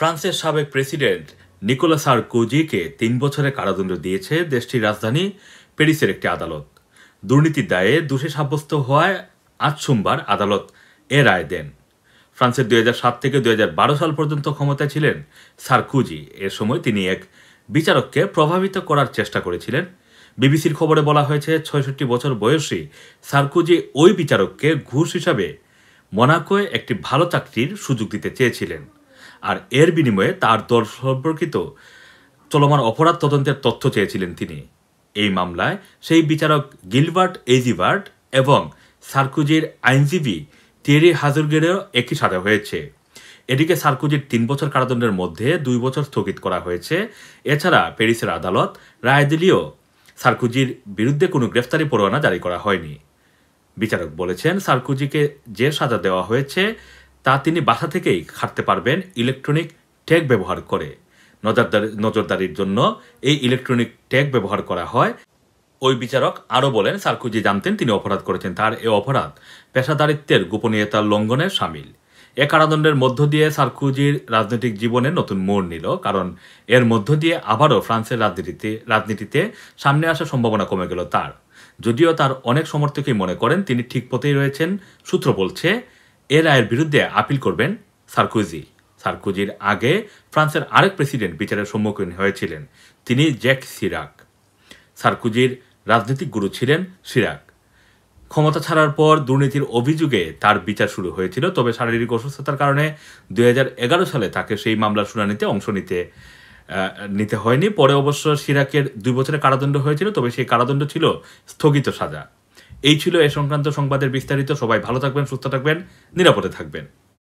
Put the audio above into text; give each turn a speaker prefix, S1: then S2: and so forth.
S1: ফ্রান্সের সাবেক president Nicolas সারকোজিকে তিন বছরের কারাদণ্ড দিয়েছে দেশটির রাজধানী প্যারিসের একটি আদালত দুর্নীতির দায়ে দোষী সাব্যস্ত হওয়ায় আজ সোমবার আদালত এ রায় দেন ফ্রান্সের দুই সাত থেকে দুই সাল পর্যন্ত ক্ষমতায় ছিলেন সারকুজি এ সময় তিনি এক বিচারককে প্রভাবিত করার চেষ্টা করেছিলেন বিবিসির খবরে বলা হয়েছে ছয়ষট্টি বছর বয়সী সার্কোজি ওই বিচারককে ঘুষ হিসাবে মোনাকোয় একটি ভালো চাকরির সুযোগ দিতে চেয়েছিলেন আর এর বিনিময়ে তার দল সম্পর্কিত চলমান অপরাধ তদন্তের তথ্য চেয়েছিলেন তিনি এই মামলায় সেই বিচারক গিলবার্ট এজিবার্ট এবং সার্কুজির আইনজীবী টেরি হাজুরগেরও একই সাজা হয়েছে এটিকে সার্কুজির তিন বছর কারাদণ্ডের মধ্যে দুই বছর স্থগিত করা হয়েছে এছাড়া প্যারিসের আদালত রায় দিলেও সার্কুজির বিরুদ্ধে কোনো গ্রেফতারি পরোয়ানা জারি করা হয়নি বিচারক বলেছেন সার্কুজিকে যে সাজা দেওয়া হয়েছে তা তিনি বাসা থেকেই খাটতে পারবেন ইলেকট্রনিক ট্যাগ ব্যবহার করে নজরদারি নজরদারির জন্য এই ইলেকট্রনিক ট্যাগ ব্যবহার করা হয় ওই বিচারক আরও বলেন সার্কুজি জানতেন তিনি অপরাধ করেছেন তার এ অপরাধ পেশাদারিত্বের গোপনীয়তার লঙ্ঘনের সামিল এ কারাদণ্ডের মধ্য দিয়ে সার্কুজির রাজনৈতিক জীবনে নতুন মোড় নিল কারণ এর মধ্য দিয়ে আবারও ফ্রান্সের রাজনীতিতে রাজনীতিতে সামনে আসার সম্ভাবনা কমে গেল তার যদিও তার অনেক সমর্থকই মনে করেন তিনি ঠিক পথেই রয়েছেন সূত্র বলছে এ রায়ের বিরুদ্ধে আপিল করবেন সার্কোজি সার্কোজির আগে ফ্রান্সের আরেক প্রেসিডেন্ট বিচারের সম্মুখীন হয়েছিলেন তিনি জ্যাক সিরাক সার্কোজির রাজনৈতিক গুরু ছিলেন সিরাক ক্ষমতা ছাড়ার পর দুর্নীতির অভিযোগে তার বিচার শুরু হয়েছিল তবে শারীরিক অসুস্থতার কারণে দুই সালে তাকে সেই মামলার শুনানিতে অংশ নিতে নিতে হয়নি পরে অবশ্য সিরাকের দুই বছরের কারাদণ্ড হয়েছিল তবে সেই কারাদণ্ড ছিল স্থগিত সাজা এই ছিল এ সংক্রান্ত সংবাদের বিস্তারিত সবাই ভালো থাকবেন সুস্থ থাকবেন নিরাপদে থাকবেন